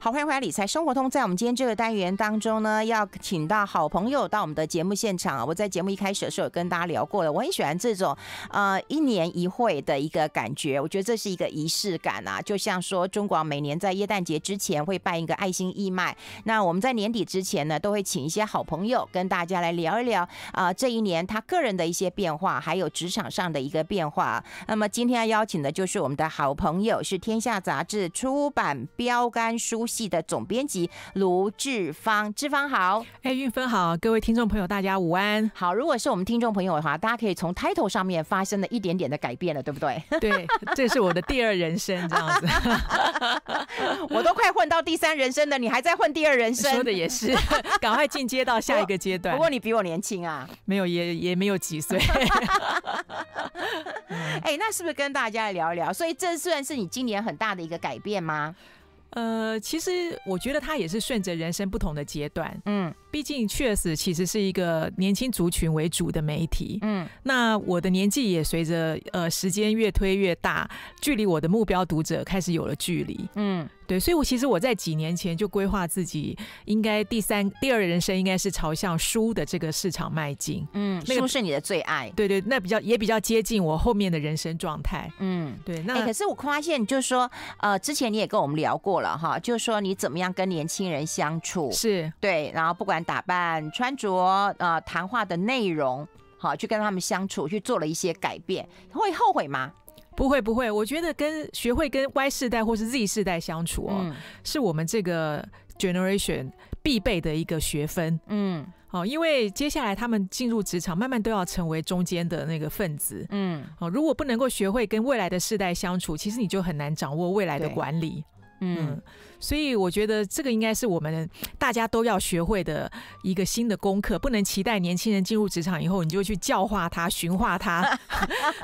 好，欢迎回来，理财生活通。在我们今天这个单元当中呢，要请到好朋友到我们的节目现场啊。我在节目一开始的时候有跟大家聊过了，我很喜欢这种呃一年一会的一个感觉，我觉得这是一个仪式感啊。就像说，中广每年在耶诞节之前会办一个爱心义卖，那我们在年底之前呢，都会请一些好朋友跟大家来聊一聊啊，这一年他个人的一些变化，还有职场上的一个变化。那么今天要邀请的就是我们的好朋友，是天下杂志出版标杆书。《书系》的总编辑卢志芳，志芳好，哎，运芬好，各位听众朋友，大家午安。好，如果是我们听众朋友的话，大家可以从 title 上面发生了一点点的改变了，对不对？对，这是我的第二人生，这样子，我都快混到第三人生了，你还在混第二人生，说的也是，赶快进阶到下一个阶段。不过你比我年轻啊，没有，也也没有几岁。哎，那是不是跟大家聊一聊？所以这算是你今年很大的一个改变吗？呃，其实我觉得他也是顺着人生不同的阶段，嗯。毕竟确实，其实是一个年轻族群为主的媒体。嗯，那我的年纪也随着呃时间越推越大，距离我的目标读者开始有了距离。嗯，对，所以我其实我在几年前就规划自己应该第三第二人生应该是朝向书的这个市场迈进。嗯，书是你的最爱。对对，那比较也比较接近我后面的人生状态。嗯，对。那可是我发现，就是说呃，之前你也跟我们聊过了哈，就是说你怎么样跟年轻人相处？是对，然后不管。打扮、穿着，呃，谈话的内容，好，去跟他们相处，去做了一些改变，会后悔吗？不会，不会。我觉得跟学会跟 Y 世代或是 Z 世代相处哦，是我们这个 generation 必备的一个学分。嗯，好，因为接下来他们进入职场，慢慢都要成为中间的那个分子。嗯，好，如果不能够学会跟未来的世代相处，其实你就很难掌握未来的管理。嗯。所以我觉得这个应该是我们大家都要学会的一个新的功课，不能期待年轻人进入职场以后你就去教化他、驯 化他，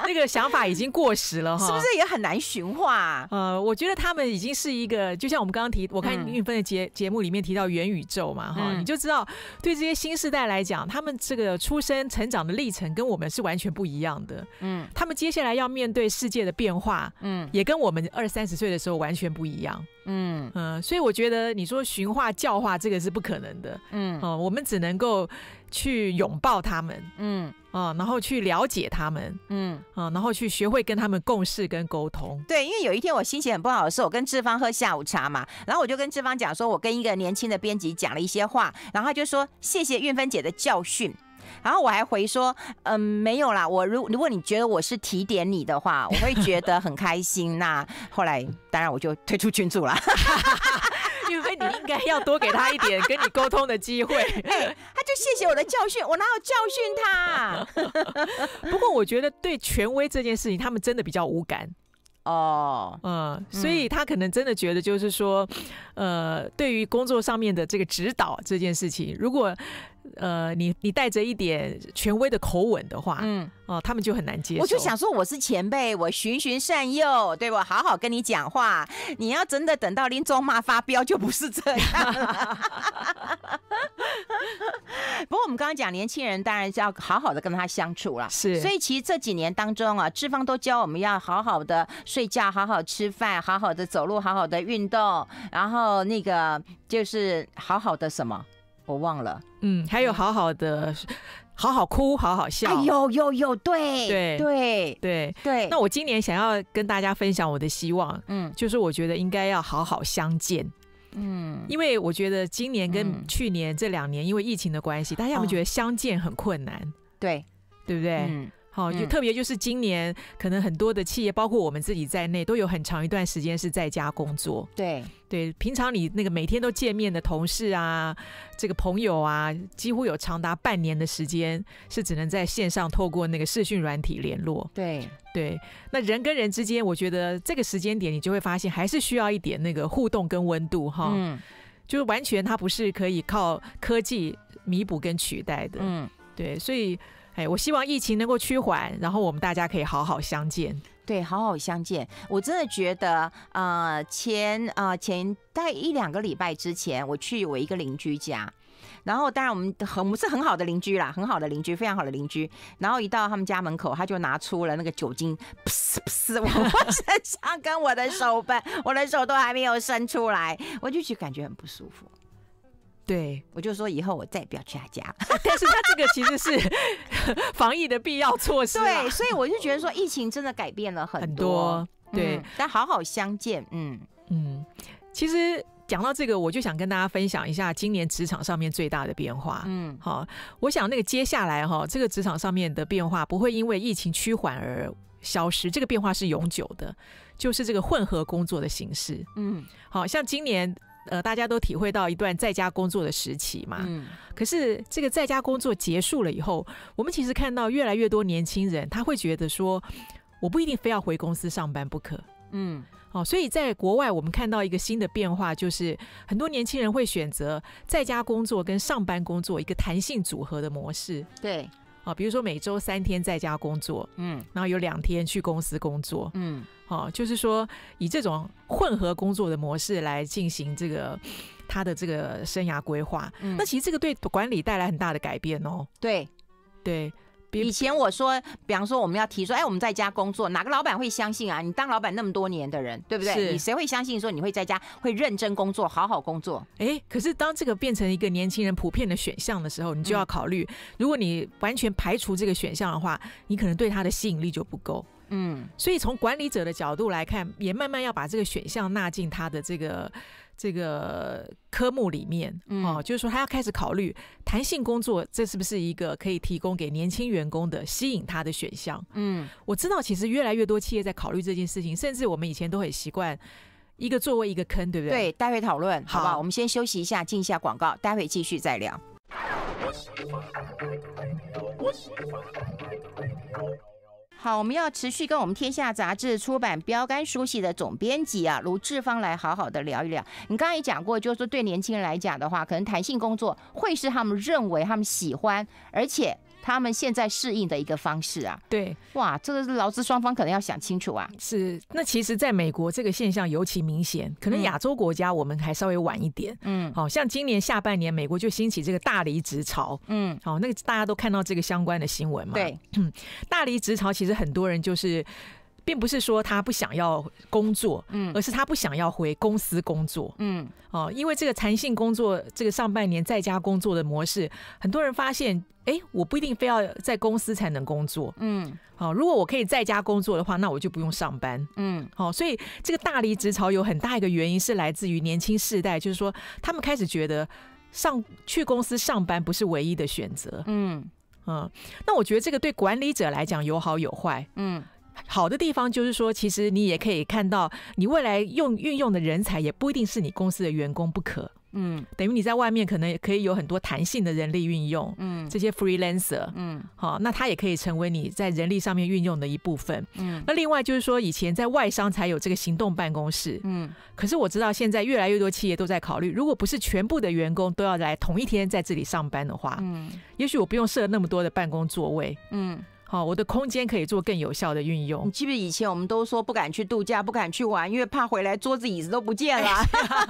那个想法已经过时了哈。是不是也很难驯化？呃，我觉得他们已经是一个，就像我们刚刚提，我看运芬的节节目里面提到元宇宙嘛哈，你就知道对这些新时代来讲，他们这个出生、成长的历程跟我们是完全不一样的。嗯，他们接下来要面对世界的变化，嗯，也跟我们二三十岁的时候完全不一样。嗯嗯，所以我觉得你说循化教化这个是不可能的，嗯哦，我们只能够去拥抱他们，嗯啊，然后去了解他们，嗯啊，然后去学会跟他们共事跟沟通。对，因为有一天我心情很不好的时候，我跟志芳喝下午茶嘛，然后我就跟志芳讲说，我跟一个年轻的编辑讲了一些话，然后他就说谢谢运芬姐的教训。然后我还回说，嗯，没有啦。我如如果你觉得我是提点你的话，我会觉得很开心。那后来当然我就退出群组了。因为你应该要多给他一点跟你沟通的机会。哎，他就谢谢我的教训，我哪有教训他？不过我觉得对权威这件事情，他们真的比较无感哦。嗯，所以他可能真的觉得就是说，呃，对于工作上面的这个指导这件事情，如果。呃，你你带着一点权威的口吻的话，嗯，哦，他们就很难接受。我就想说，我是前辈，我循循善诱，对我好好跟你讲话。你要真的等到拎装骂发飙，就不是这样了。不过我们刚刚讲年轻人，当然是要好好的跟他相处了。是，所以其实这几年当中啊，志肪都教我们要好好的睡觉，好好吃饭，好好的走路，好好的运动，然后那个就是好好的什么。我忘了，嗯，还有好好的，好好哭，好好笑，呦呦呦，对对对对对。那我今年想要跟大家分享我的希望，嗯，就是我觉得应该要好好相见，嗯，因为我觉得今年跟去年这两年，因为疫情的关系，大家有没有觉得相见很困难？对，对不对？嗯。好，就特别就是今年，可能很多的企业，包括我们自己在内，都有很长一段时间是在家工作。对对，平常你那个每天都见面的同事啊，这个朋友啊，几乎有长达半年的时间是只能在线上透过那个视讯软体联络。对对，那人跟人之间，我觉得这个时间点你就会发现，还是需要一点那个互动跟温度哈，嗯，就是完全它不是可以靠科技弥补跟取代的。嗯，对，所以。哎，我希望疫情能够趋缓，然后我们大家可以好好相见。对，好好相见。我真的觉得，呃，前呃前大概一两个礼拜之前，我去我一个邻居家，然后当然我们很我们是很好的邻居啦，很好的邻居，非常好的邻居。然后一到他们家门口，他就拿出了那个酒精，噗噗，我身上跟我的手，背，我的手都还没有伸出来，我就去感觉很不舒服。对，我就说以后我再也不要去他家。但是他这个其实是 防疫的必要措施。对，所以我就觉得说，疫情真的改变了很多。很多对，但好好相见，嗯嗯。其实讲到这个，我就想跟大家分享一下今年职场上面最大的变化。嗯，好，我想那个接下来哈，这个职场上面的变化不会因为疫情趋缓而消失，这个变化是永久的，就是这个混合工作的形式。嗯，好像今年。呃，大家都体会到一段在家工作的时期嘛。嗯。可是这个在家工作结束了以后，我们其实看到越来越多年轻人，他会觉得说，我不一定非要回公司上班不可。嗯。哦，所以在国外我们看到一个新的变化，就是很多年轻人会选择在家工作跟上班工作一个弹性组合的模式。对。啊，比如说每周三天在家工作，嗯，然后有两天去公司工作，嗯。哦，就是说以这种混合工作的模式来进行这个他的这个生涯规划，嗯、那其实这个对管理带来很大的改变哦。对，对。以前我说，比方说我们要提出，哎，我们在家工作，哪个老板会相信啊？你当老板那么多年的人，对不对？你谁会相信说你会在家会认真工作、好好工作？哎，可是当这个变成一个年轻人普遍的选项的时候，你就要考虑，如果你完全排除这个选项的话，你可能对他的吸引力就不够。嗯，所以从管理者的角度来看，也慢慢要把这个选项纳进他的这个这个科目里面，哦，就是说他要开始考虑弹性工作，这是不是一个可以提供给年轻员工的吸引他的选项？嗯，我知道其实越来越多企业在考虑这件事情，甚至我们以前都很习惯一个座位一个坑，对不对？对，待会讨论，好吧，我们先休息一下，进一下广告，待会继续再聊。好，我们要持续跟我们天下杂志出版标杆书系的总编辑啊卢志芳来好好的聊一聊。你刚才也讲过，就是说对年轻人来讲的话，可能弹性工作会是他们认为他们喜欢，而且。他们现在适应的一个方式啊，对，哇，这个是劳资双方可能要想清楚啊。是，那其实，在美国这个现象尤其明显，可能亚洲国家我们还稍微晚一点。嗯，好像今年下半年，美国就兴起这个大离职潮。嗯，好，那个大家都看到这个相关的新闻嘛。对，嗯，大离职潮其实很多人就是。并不是说他不想要工作，嗯，而是他不想要回公司工作，嗯，哦，因为这个弹性工作，这个上半年在家工作的模式，很多人发现，哎，我不一定非要在公司才能工作，嗯，好，如果我可以在家工作的话，那我就不用上班，嗯，好，所以这个大离职潮有很大一个原因是来自于年轻世代，就是说他们开始觉得上去公司上班不是唯一的选择，嗯嗯，那我觉得这个对管理者来讲有好有坏，嗯。好的地方就是说，其实你也可以看到，你未来用运用的人才也不一定是你公司的员工不可。嗯，等于你在外面可能也可以有很多弹性的人力运用。嗯，这些 freelancer，嗯，好，那它也可以成为你在人力上面运用的一部分。嗯，那另外就是说，以前在外商才有这个行动办公室。嗯，可是我知道现在越来越多企业都在考虑，如果不是全部的员工都要来同一天在这里上班的话，嗯，也许我不用设那么多的办公座位。嗯。哦，我的空间可以做更有效的运用。你记不记得以前我们都说不敢去度假，不敢去玩，因为怕回来桌子椅子都不见了。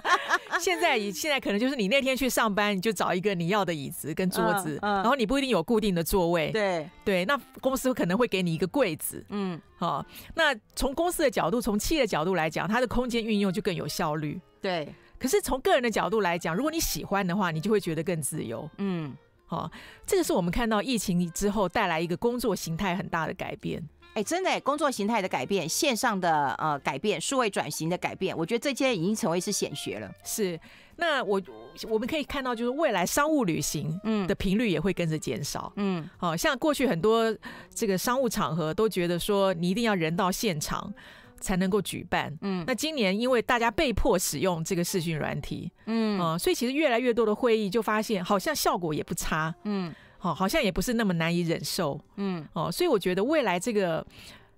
现在，现在可能就是你那天去上班，你就找一个你要的椅子跟桌子，然后你不一定有固定的座位。对对，那公司可能会给你一个柜子。嗯，好。那从公司的角度，从企业的角度来讲，它的空间运用就更有效率。对。可是从个人的角度来讲，如果你喜欢的话，你就会觉得更自由。嗯。哦，这个是我们看到疫情之后带来一个工作形态很大的改变。哎，真的，工作形态的改变、线上的呃改变、数位转型的改变，我觉得这些已经成为是显学了。是，那我我们可以看到，就是未来商务旅行，嗯，的频率也会跟着减少。嗯，好，像过去很多这个商务场合都觉得说，你一定要人到现场。才能够举办，嗯，那今年因为大家被迫使用这个视讯软体，嗯啊，所以其实越来越多的会议就发现，好像效果也不差，嗯，好，好像也不是那么难以忍受，嗯哦，所以我觉得未来这个。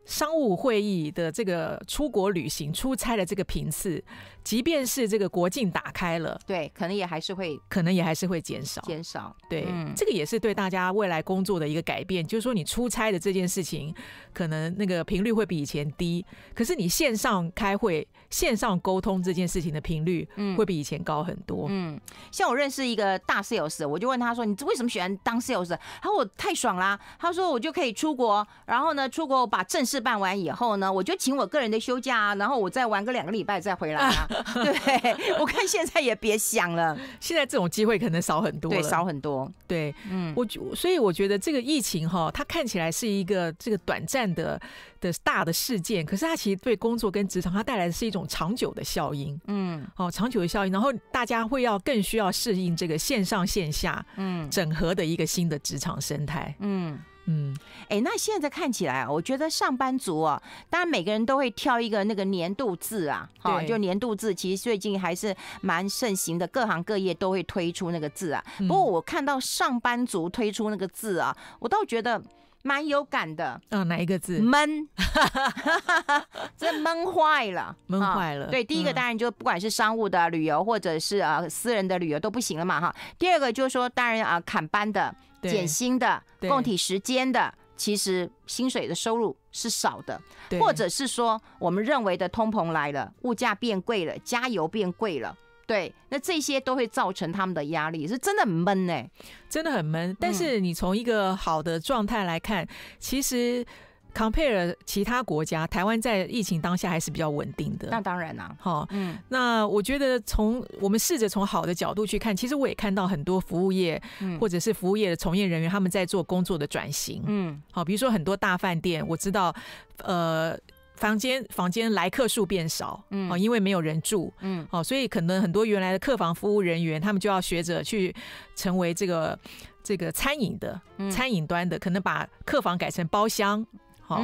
商务会议的这个出国旅行、出差的这个频次，即便是这个国境打开了，对，可能也还是会，可能也还是会减少，减少。对，这个也是对大家未来工作的一个改变，就是说你出差的这件事情，可能那个频率会比以前低，可是你线上开会、线上沟通这件事情的频率，嗯，会比以前高很多。嗯，像我认识一个大 sales，我就问他说：“你为什么喜欢当 sales？” 他说：“我太爽啦！”他说：“我就可以出国，然后呢，出国我把正式。”事办完以后呢，我就请我个人的休假，然后我再玩个两个礼拜再回来。对，我看现在也别想了。现在这种机会可能少很多。对，少很多。对，嗯，我所以我觉得这个疫情哈，它看起来是一个这个短暂的的大的事件，可是它其实对工作跟职场它带来的是一种长久的效应。嗯，哦，长久的效应，然后大家会要更需要适应这个线上线下嗯整合的一个新的职场生态。嗯。嗯，哎，那现在看起来啊，我觉得上班族啊，当然每个人都会挑一个那个年度字啊，哈，就年度字其实最近还是蛮盛行的，各行各业都会推出那个字啊。不过我看到上班族推出那个字啊，我倒觉得蛮有感的。嗯，哪一个字？闷，这闷坏了，闷坏了。对，第一个当然就不管是商务的旅游或者是呃私人的旅游都不行了嘛，哈。第二个就是说，当然啊，砍班的。减薪的、供体时间的，其实薪水的收入是少的，或者是说，我们认为的通膨来了，物价变贵了，加油变贵了，对，那这些都会造成他们的压力，是真的很闷呢，真的很闷。但是你从一个好的状态来看，其实。compare 其他国家，台湾在疫情当下还是比较稳定的。那当然啦，哈，嗯，那我觉得从我们试着从好的角度去看，其实我也看到很多服务业或者是服务业的从业人员，他们在做工作的转型，嗯，好，比如说很多大饭店，我知道，呃，房间房间来客数变少，嗯，哦，因为没有人住，嗯，哦，所以可能很多原来的客房服务人员，他们就要学着去成为这个这个餐饮的餐饮端的，可能把客房改成包厢。好，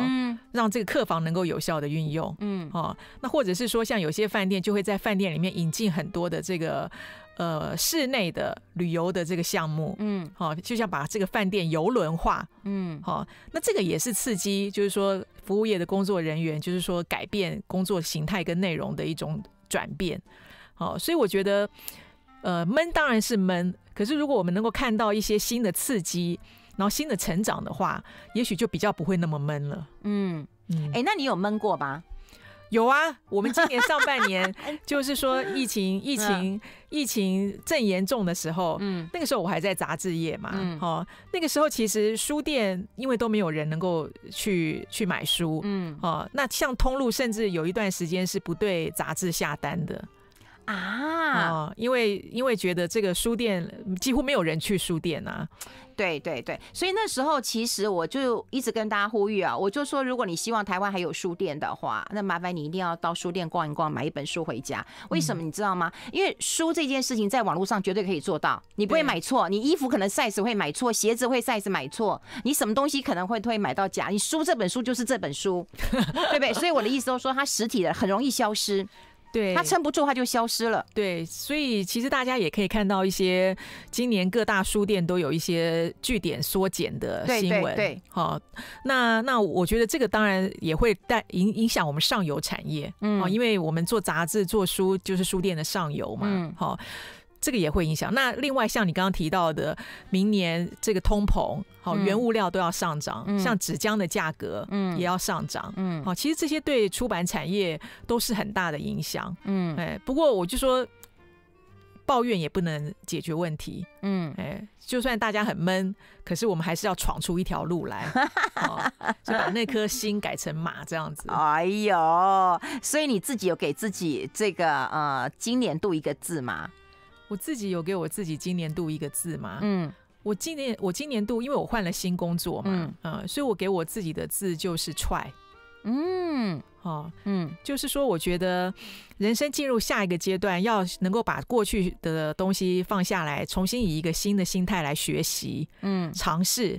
让这个客房能够有效的运用。嗯，好，那或者是说，像有些饭店就会在饭店里面引进很多的这个呃室内的旅游的这个项目。嗯，好，就像把这个饭店游轮化。嗯，好，那这个也是刺激，就是说服务业的工作人员，就是说改变工作形态跟内容的一种转变。好，所以我觉得，呃，闷当然是闷，可是如果我们能够看到一些新的刺激。然后新的成长的话，也许就比较不会那么闷了。嗯嗯，哎，那你有闷过吧？有啊，我们今年上半年 就是说疫情、疫情、疫情正严重的时候，嗯，那个时候我还在杂志业嘛，哦，那个时候其实书店因为都没有人能够去去买书，嗯，哦，那像通路甚至有一段时间是不对杂志下单的。啊，因为因为觉得这个书店几乎没有人去书店呐，对对对，所以那时候其实我就一直跟大家呼吁啊，我就说如果你希望台湾还有书店的话，那麻烦你一定要到书店逛一逛，买一本书回家。为什么你知道吗？因为书这件事情在网络上绝对可以做到，你不会买错。你衣服可能 size 会买错，鞋子会 size 买错，你什么东西可能会会买到假。你书这本书就是这本书，对不对？所以我的意思都说它实体的很容易消失。对，它撑不住，它就消失了。对，所以其实大家也可以看到一些今年各大书店都有一些据点缩减的新闻。对好，那那我觉得这个当然也会带影影响我们上游产业嗯，因为我们做杂志、做书就是书店的上游嘛。嗯，好。这个也会影响。那另外，像你刚刚提到的，明年这个通膨，好原物料都要上涨，像纸浆的价格，嗯，也要上涨，嗯，好，其实这些对出版产业都是很大的影响，嗯，哎，不过我就说，抱怨也不能解决问题，嗯，哎，就算大家很闷，可是我们还是要闯出一条路来，就把那颗心改成马这样子。哎呦，所以你自己有给自己这个呃今年度一个字吗？我自己有给我自己今年度一个字吗？嗯，我今年我今年度，因为我换了新工作嘛，嗯，所以我给我自己的字就是踹，嗯，好，嗯，就是说我觉得人生进入下一个阶段，要能够把过去的东西放下来，重新以一个新的心态来学习，嗯，尝试，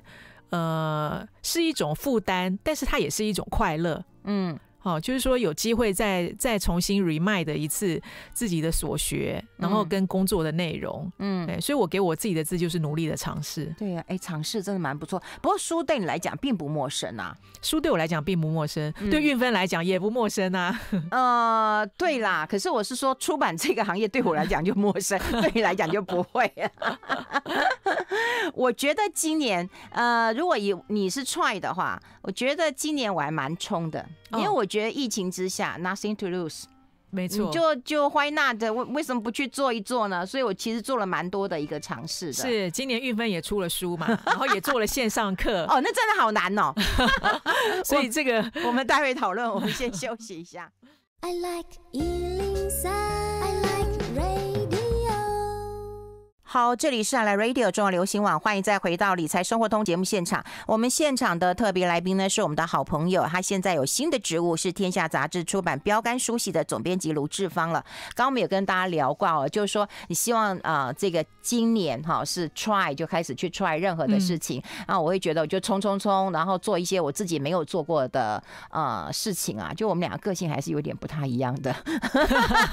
呃，是一种负担，但是它也是一种快乐，嗯。好，就是说有机会再再重新 re m n 的一次自己的所学，然后跟工作的内容，嗯，所以我给我自己的字就是努力的尝试。对啊，哎，尝试真的蛮不错。不过书对你来讲并不陌生啊，书对我来讲并不陌生，对运分来讲也不陌生啊。呃，对啦，可是我是说出版这个行业对我来讲就陌生，对你来讲就不会。我觉得今年，呃，如果以你是 try 的话，我觉得今年我还蛮冲的，因为我。觉得疫情之下 nothing to lose，没错，就就坏那的，为为什么不去做一做呢？所以，我其实做了蛮多的一个尝试的。是，今年玉芬也出了书嘛，然后也做了线上课。哦，那真的好难哦。所以这个我们待会讨论，我们先休息一下。I like 好，这里是阿来 Radio 中华流行网，欢迎再回到理财生活通节目现场。我们现场的特别来宾呢，是我们的好朋友，他现在有新的职务，是天下杂志出版标杆书系的总编辑卢志芳了。刚刚我们有跟大家聊过哦，就是说你希望啊，这个今年哈是 try 就开始去 try 任何的事情，啊，我会觉得我就冲冲冲，然后做一些我自己没有做过的呃事情啊。就我们两个个性还是有点不太一样的，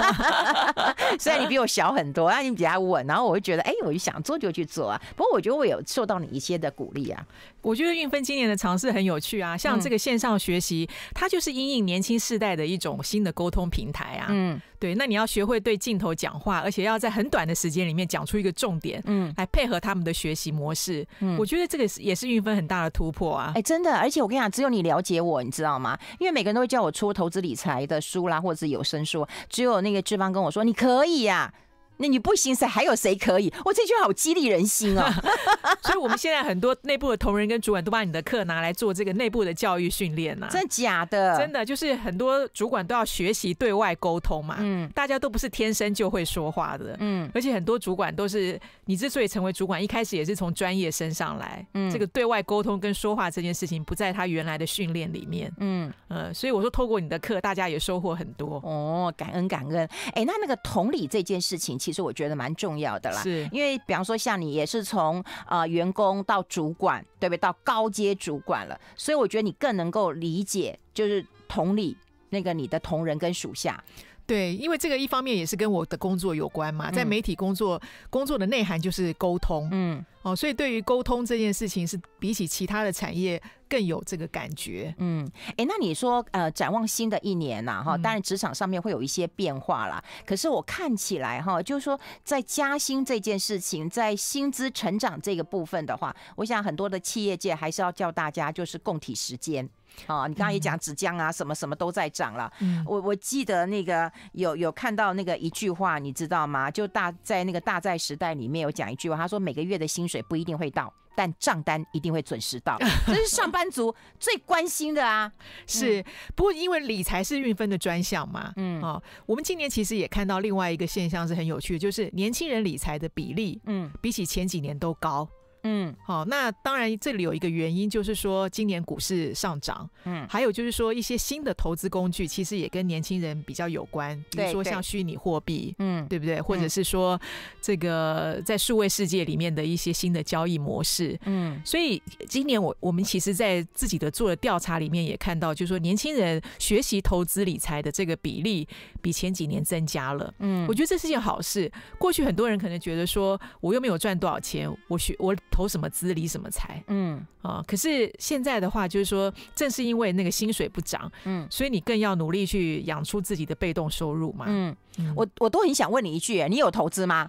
虽然你比我小很多，但你比较稳，然后我会觉得哎。哎，我就想做就去做啊！不过我觉得我有受到你一些的鼓励啊。我觉得运分今年的尝试很有趣啊，像这个线上学习，它就是因应年轻世代的一种新的沟通平台啊。嗯，对，那你要学会对镜头讲话，而且要在很短的时间里面讲出一个重点，嗯，来配合他们的学习模式。嗯，我觉得这个也是运分很大的突破啊。哎，真的，而且我跟你讲，只有你了解我，你知道吗？因为每个人都会叫我出投资理财的书啦，或者是有声书，只有那个志邦跟我说，你可以呀。那你不行，谁还有谁可以？我这句好激励人心哦！所以我们现在很多内部的同仁跟主管都把你的课拿来做这个内部的教育训练呐。真的假的？真的，就是很多主管都要学习对外沟通嘛。嗯。大家都不是天生就会说话的。嗯。而且很多主管都是，你之所以成为主管，一开始也是从专业升上来。嗯。这个对外沟通跟说话这件事情，不在他原来的训练里面。嗯。呃，所以我说，透过你的课，大家也收获很多。哦，感恩感恩。哎，那那个同理这件事情，其。其实我觉得蛮重要的啦，是，因为比方说像你也是从呃员工到主管，对不对？到高阶主管了，所以我觉得你更能够理解，就是同理那个你的同仁跟属下。对，因为这个一方面也是跟我的工作有关嘛，在媒体工作工作的内涵就是沟通，嗯，哦，所以对于沟通这件事情，是比起其他的产业更有这个感觉，嗯，哎，那你说，呃，展望新的一年呐，哈，当然职场上面会有一些变化啦。可是我看起来哈，就是说在加薪这件事情，在薪资成长这个部分的话，我想很多的企业界还是要叫大家就是共体时间。啊，你刚刚也讲纸浆啊，什么什么都在涨了。嗯，我我记得那个有有看到那个一句话，你知道吗？就大在那个大债时代里面有讲一句话，他说每个月的薪水不一定会到，但账单一定会准时到，这是上班族最关心的啊。是，不过因为理财是运分的专项嘛，嗯，哦，我们今年其实也看到另外一个现象是很有趣，就是年轻人理财的比例，嗯，比起前几年都高。嗯，好，那当然，这里有一个原因，就是说今年股市上涨，嗯，还有就是说一些新的投资工具，其实也跟年轻人比较有关，比如说像虚拟货币，嗯，对不对？或者是说这个在数位世界里面的一些新的交易模式，嗯，所以今年我我们其实在自己的做的调查里面也看到，就是说年轻人学习投资理财的这个比例比前几年增加了，嗯，我觉得这是件好事。过去很多人可能觉得说，我又没有赚多少钱，我学我。投什么资，理什么财，嗯啊，可是现在的话，就是说，正是因为那个薪水不涨，嗯，所以你更要努力去养出自己的被动收入嘛，嗯，我我都很想问你一句，你有投资吗？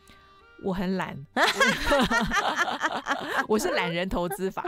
我很懒，我是懒人投资法，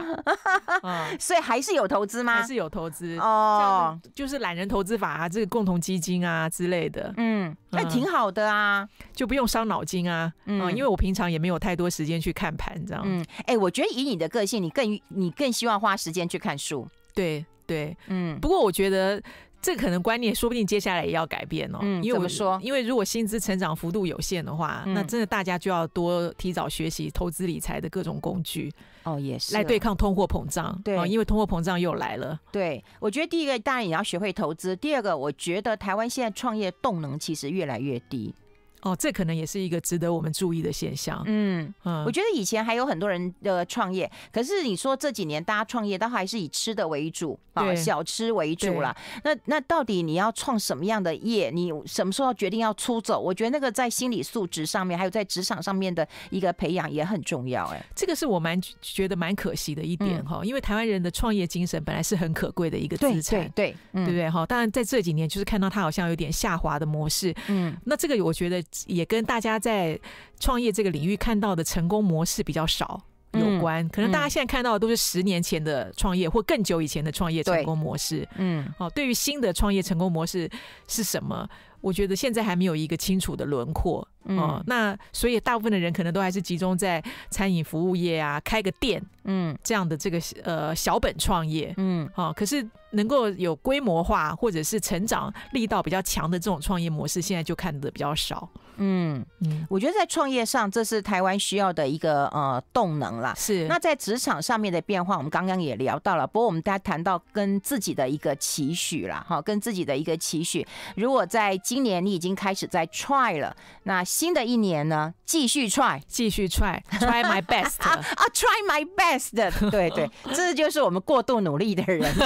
所以还是有投资吗？还是有投资哦，就是懒人投资法啊，这个共同基金啊之类的，嗯，那挺好的啊，就不用伤脑筋啊，嗯，因为我平常也没有太多时间去看盘，这样，嗯，哎，我觉得以你的个性，你更你更希望花时间去看书，对对，嗯，不过我觉得。这可能观念说不定接下来也要改变哦。嗯，因为怎么说？因为如果薪资成长幅度有限的话，那真的大家就要多提早学习投资理财的各种工具哦，也是来对抗通货膨胀。对，因为通货膨胀又来了。对，我觉得第一个当然也要学会投资。第二个，我觉得台湾现在创业动能其实越来越低。哦，这可能也是一个值得我们注意的现象。嗯嗯，我觉得以前还有很多人的创业，可是你说这几年大家创业，都还是以吃的为主啊，小吃为主了。那那到底你要创什么样的业？你什么时候决定要出走？我觉得那个在心理素质上面，还有在职场上面的一个培养也很重要。哎，这个是我蛮觉得蛮可惜的一点哈，因为台湾人的创业精神本来是很可贵的一个资产，对对对，对不对哈？当然在这几年就是看到它好像有点下滑的模式。嗯，那这个我觉得。也跟大家在创业这个领域看到的成功模式比较少有关，可能大家现在看到的都是十年前的创业或更久以前的创业成功模式。嗯，哦，对于新的创业成功模式是什么，我觉得现在还没有一个清楚的轮廓。哦，那所以大部分的人可能都还是集中在餐饮服务业啊，开个店，嗯，这样的这个呃小本创业，嗯，哦，可是能够有规模化或者是成长力道比较强的这种创业模式，现在就看的比较少。嗯嗯，我觉得在创业上，这是台湾需要的一个呃动能啦。是，那在职场上面的变化，我们刚刚也聊到了。不过我们大家谈到跟自己的一个期许啦，哈，跟自己的一个期许。如果在今年你已经开始在 try 了，那新的一年呢，继续 try，继续 try，try my best 啊，try my best。对对，这就是我们过度努力的人。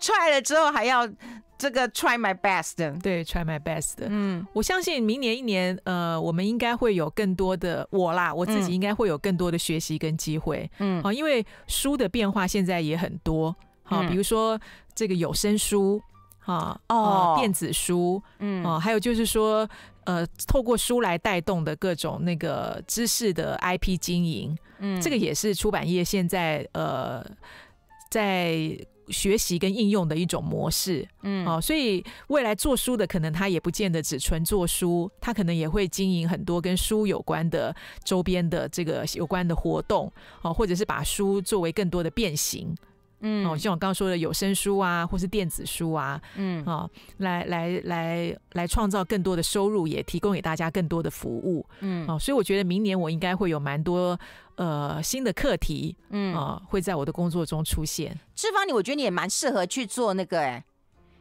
try 了之后还要。这个 try my best 对 try my best 嗯，我相信明年一年，呃，我们应该会有更多的我啦，我自己应该会有更多的学习跟机会，嗯，好，因为书的变化现在也很多，好，比如说这个有声书，哈，哦，电子书，嗯，哦，还有就是说，呃，透过书来带动的各种那个知识的 IP 经营，嗯，这个也是出版业现在，呃，在。学习跟应用的一种模式，嗯，哦，所以未来做书的可能他也不见得只纯做书，他可能也会经营很多跟书有关的周边的这个有关的活动，哦，或者是把书作为更多的变形。嗯，哦，像我刚刚说的有声书啊，或是电子书啊，嗯，啊，来来来来创造更多的收入，也提供给大家更多的服务，嗯，啊，所以我觉得明年我应该会有蛮多呃新的课题，嗯，啊，会在我的工作中出现。志芳，你我觉得你也蛮适合去做那个，哎，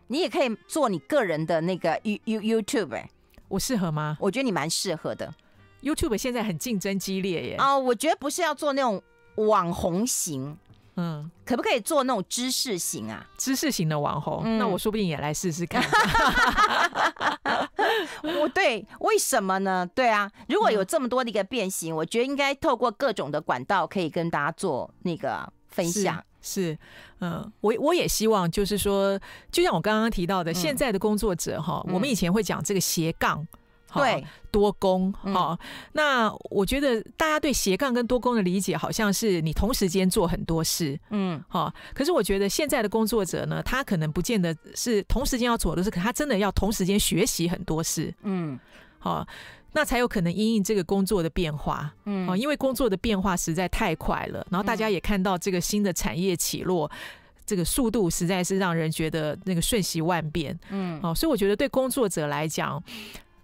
你也可以做你个人的那个 You You YouTube，哎，我适合吗？我觉得你蛮适合的。YouTube 现在很竞争激烈耶。哦，我觉得不是要做那种网红型。嗯，可不可以做那种知识型啊？知识型的网红，那我说不定也来试试看。我对，为什么呢？对啊，如果有这么多的一个变形，我觉得应该透过各种的管道，可以跟大家做那个分享。是，嗯，我我也希望，就是说，就像我刚刚提到的，现在的工作者哈，我们以前会讲这个斜杠。对，多工哈，那我觉得大家对斜杠跟多工的理解，好像是你同时间做很多事，嗯，好。可是我觉得现在的工作者呢，他可能不见得是同时间要做的，是可他真的要同时间学习很多事，嗯，好，那才有可能因应这个工作的变化，嗯，啊，因为工作的变化实在太快了，然后大家也看到这个新的产业起落，这个速度实在是让人觉得那个瞬息万变，嗯，好，所以我觉得对工作者来讲。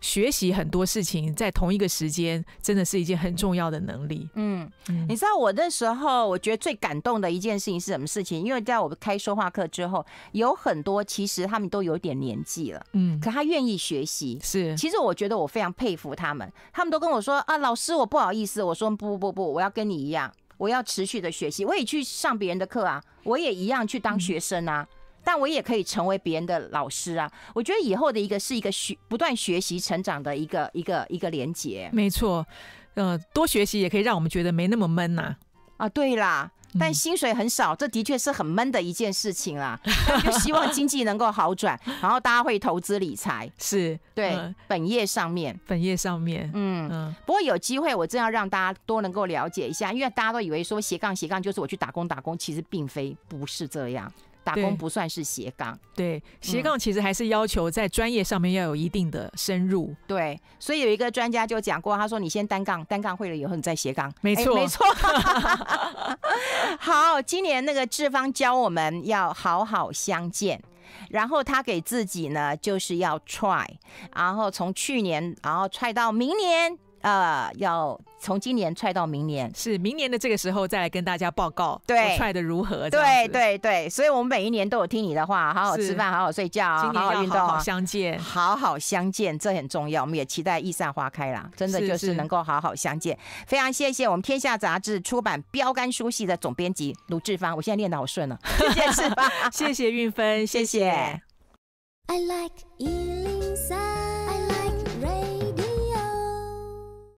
学习很多事情在同一个时间，真的是一件很重要的能力。嗯，你知道我那时候，我觉得最感动的一件事情是什么事情？因为在我开说话课之后，有很多其实他们都有点年纪了，嗯，可他愿意学习。是，其实我觉得我非常佩服他们。他们都跟我说啊，老师，我不好意思。我说不不不不，我要跟你一样，我要持续的学习。我也去上别人的课啊，我也一样去当学生啊。但我也可以成为别人的老师啊！我觉得以后的一个是一个学不断学习成长的一个一个一个连接。没错，嗯，多学习也可以让我们觉得没那么闷呐。啊，对啦，但薪水很少，这的确是很闷的一件事情啦。就希望经济能够好转，然后大家会投资理财。是，对，本业上面，本业上面，嗯嗯。不过有机会，我真要让大家多能够了解一下，因为大家都以为说斜杠斜杠就是我去打工打工，其实并非不是这样。打工不算是斜杠，对斜杠其实还是要求在专业上面要有一定的深入。对，所以有一个专家就讲过，他说：“你先单杠，单杠会了以后，你再斜杠。”没错，没错。好，今年那个志芳教我们要好好相见，然后他给自己呢就是要 try，然后从去年然后 try 到明年，呃要。从今年踹到明年，是明年的这个时候再来跟大家报告，踹的如何？对对对，所以我们每一年都有听你的话，好好吃饭，好好睡觉，好好运动，好好相见。好好相见，这很重要。我们也期待一散花开啦，真的就是能够好好相见。非常谢谢我们天下杂志出版标杆书系的总编辑卢志芳，我现在念的好顺了。谢谢志芳，谢谢运芬，谢谢。